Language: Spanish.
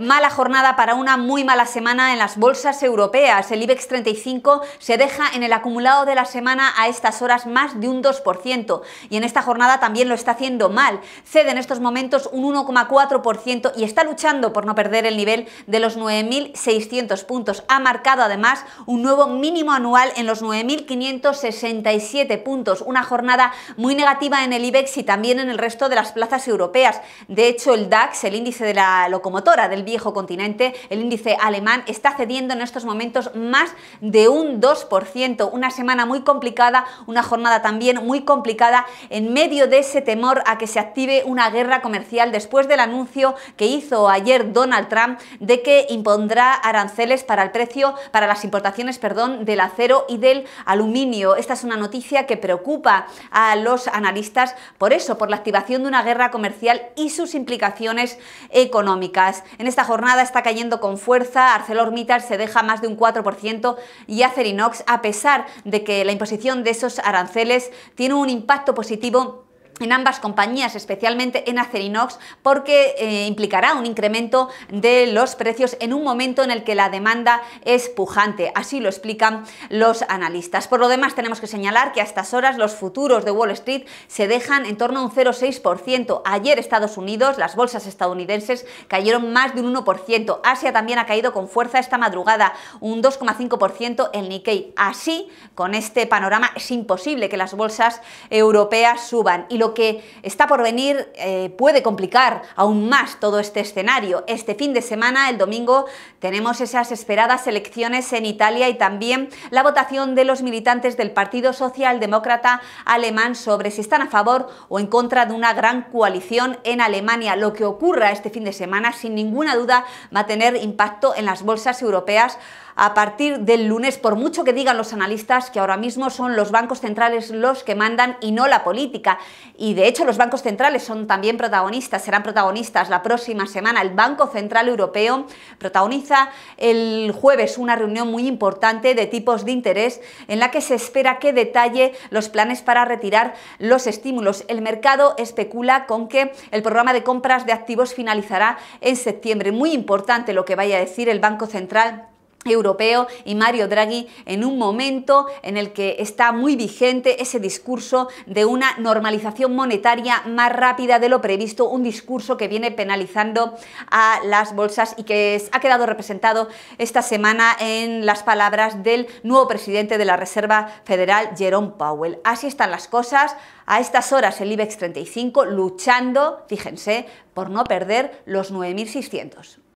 Mala jornada para una muy mala semana en las bolsas europeas. El IBEX 35 se deja en el acumulado de la semana a estas horas más de un 2% y en esta jornada también lo está haciendo mal. Cede en estos momentos un 1,4% y está luchando por no perder el nivel de los 9.600 puntos. Ha marcado además un nuevo mínimo anual en los 9.567 puntos. Una jornada muy negativa en el IBEX y también en el resto de las plazas europeas. De hecho, el DAX, el índice de la locomotora del viejo continente. El índice alemán está cediendo en estos momentos más de un 2%. Una semana muy complicada, una jornada también muy complicada en medio de ese temor a que se active una guerra comercial después del anuncio que hizo ayer Donald Trump de que impondrá aranceles para el precio, para las importaciones, perdón, del acero y del aluminio. Esta es una noticia que preocupa a los analistas por eso, por la activación de una guerra comercial y sus implicaciones económicas. En esta esta jornada está cayendo con fuerza, ArcelorMittal se deja más de un 4% y Acerinox, a pesar de que la imposición de esos aranceles tiene un impacto positivo en ambas compañías, especialmente en Acerinox, porque eh, implicará un incremento de los precios en un momento en el que la demanda es pujante. Así lo explican los analistas. Por lo demás, tenemos que señalar que a estas horas los futuros de Wall Street se dejan en torno a un 0,6%. Ayer Estados Unidos, las bolsas estadounidenses cayeron más de un 1%. Asia también ha caído con fuerza esta madrugada, un 2,5% en Nikkei. Así, con este panorama es imposible que las bolsas europeas suban. Y lo que está por venir eh, puede complicar aún más todo este escenario. Este fin de semana, el domingo, tenemos esas esperadas elecciones en Italia y también la votación de los militantes del Partido Socialdemócrata alemán sobre si están a favor o en contra de una gran coalición en Alemania. Lo que ocurra este fin de semana, sin ninguna duda, va a tener impacto en las bolsas europeas a partir del lunes, por mucho que digan los analistas que ahora mismo son los bancos centrales los que mandan y no la política y de hecho los bancos centrales son también protagonistas, serán protagonistas la próxima semana. El Banco Central Europeo protagoniza el jueves una reunión muy importante de tipos de interés en la que se espera que detalle los planes para retirar los estímulos. El mercado especula con que el programa de compras de activos finalizará en septiembre. Muy importante lo que vaya a decir el Banco Central europeo y Mario Draghi en un momento en el que está muy vigente ese discurso de una normalización monetaria más rápida de lo previsto, un discurso que viene penalizando a las bolsas y que ha quedado representado esta semana en las palabras del nuevo presidente de la Reserva Federal, Jerome Powell. Así están las cosas. A estas horas el IBEX 35 luchando, fíjense, por no perder los 9.600.